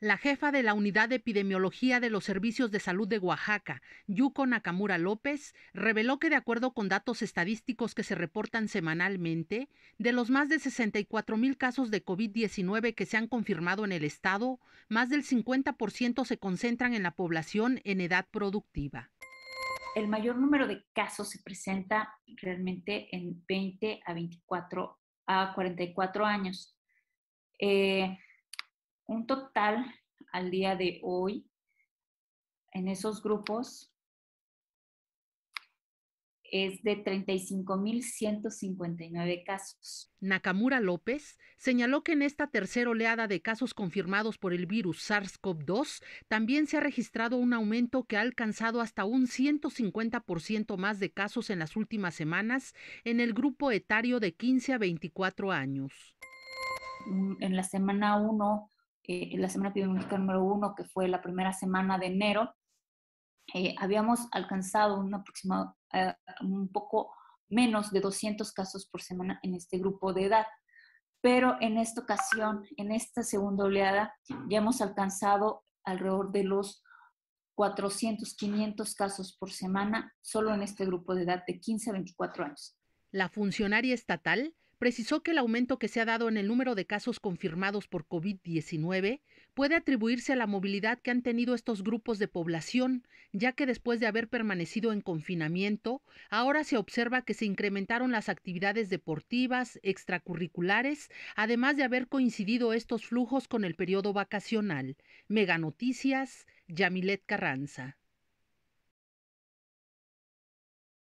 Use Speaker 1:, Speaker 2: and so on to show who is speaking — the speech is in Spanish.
Speaker 1: La jefa de la Unidad de Epidemiología de los Servicios de Salud de Oaxaca, Yuko Nakamura López, reveló que de acuerdo con datos estadísticos que se reportan semanalmente, de los más de 64 mil casos de COVID-19 que se han confirmado en el estado, más del 50% se concentran en la población en edad productiva.
Speaker 2: El mayor número de casos se presenta realmente en 20 a 24 a 44 años. Eh, un total al día de hoy en esos grupos es de 35.159 casos. Nakamura López señaló que en esta tercera oleada de casos
Speaker 1: confirmados por el virus SARS-CoV-2 también se ha registrado un aumento que ha alcanzado hasta un 150% más de casos en las últimas semanas en el grupo
Speaker 2: etario de 15 a 24 años. Mm, en la semana 1 eh, en la Semana Epidemiológica número uno, que fue la primera semana de enero, eh, habíamos alcanzado un eh, un poco menos de 200 casos por semana en este grupo de edad. Pero en esta ocasión, en esta segunda oleada, ya hemos alcanzado alrededor de los 400, 500 casos por semana solo en este grupo de edad de 15 a 24 años. La
Speaker 1: funcionaria estatal precisó que el aumento que se ha dado en el número de casos confirmados por COVID-19 puede atribuirse a la movilidad que han tenido estos grupos de población, ya que después de haber permanecido en confinamiento, ahora se observa que se incrementaron las actividades deportivas, extracurriculares, además de haber coincidido estos flujos con el periodo vacacional. Mega Noticias, Yamilet Carranza.